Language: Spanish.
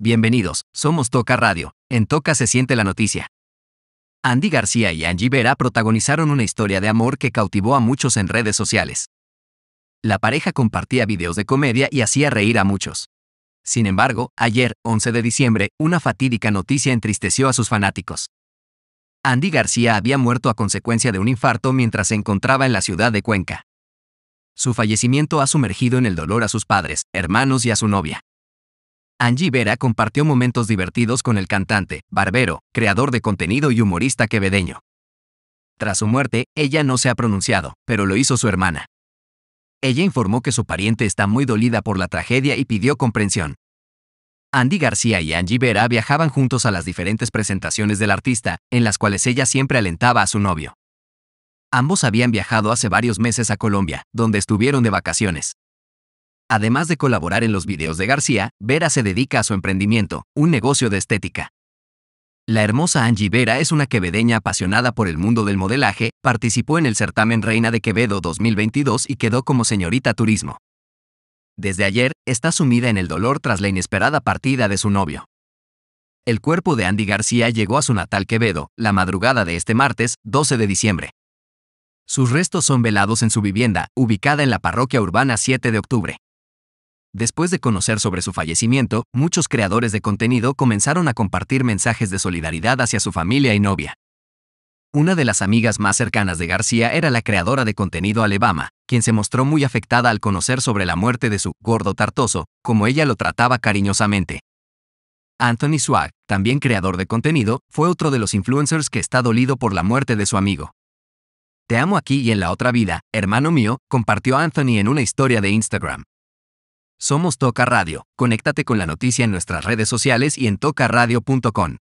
Bienvenidos, somos Toca Radio. En Toca se siente la noticia. Andy García y Angie Vera protagonizaron una historia de amor que cautivó a muchos en redes sociales. La pareja compartía videos de comedia y hacía reír a muchos. Sin embargo, ayer, 11 de diciembre, una fatídica noticia entristeció a sus fanáticos. Andy García había muerto a consecuencia de un infarto mientras se encontraba en la ciudad de Cuenca. Su fallecimiento ha sumergido en el dolor a sus padres, hermanos y a su novia. Angie Vera compartió momentos divertidos con el cantante, barbero, creador de contenido y humorista quevedeño. Tras su muerte, ella no se ha pronunciado, pero lo hizo su hermana. Ella informó que su pariente está muy dolida por la tragedia y pidió comprensión. Andy García y Angie Vera viajaban juntos a las diferentes presentaciones del artista, en las cuales ella siempre alentaba a su novio. Ambos habían viajado hace varios meses a Colombia, donde estuvieron de vacaciones además de colaborar en los videos de García, Vera se dedica a su emprendimiento, un negocio de estética. La hermosa Angie Vera es una quevedeña apasionada por el mundo del modelaje, participó en el certamen Reina de Quevedo 2022 y quedó como señorita turismo. Desde ayer, está sumida en el dolor tras la inesperada partida de su novio. El cuerpo de Andy García llegó a su natal Quevedo, la madrugada de este martes, 12 de diciembre. Sus restos son velados en su vivienda, ubicada en la parroquia urbana 7 de octubre. Después de conocer sobre su fallecimiento, muchos creadores de contenido comenzaron a compartir mensajes de solidaridad hacia su familia y novia. Una de las amigas más cercanas de García era la creadora de contenido Alabama, quien se mostró muy afectada al conocer sobre la muerte de su gordo tartoso, como ella lo trataba cariñosamente. Anthony Swag, también creador de contenido, fue otro de los influencers que está dolido por la muerte de su amigo. Te amo aquí y en la otra vida, hermano mío, compartió Anthony en una historia de Instagram. Somos Toca Radio. Conéctate con la noticia en nuestras redes sociales y en tocarradio.com.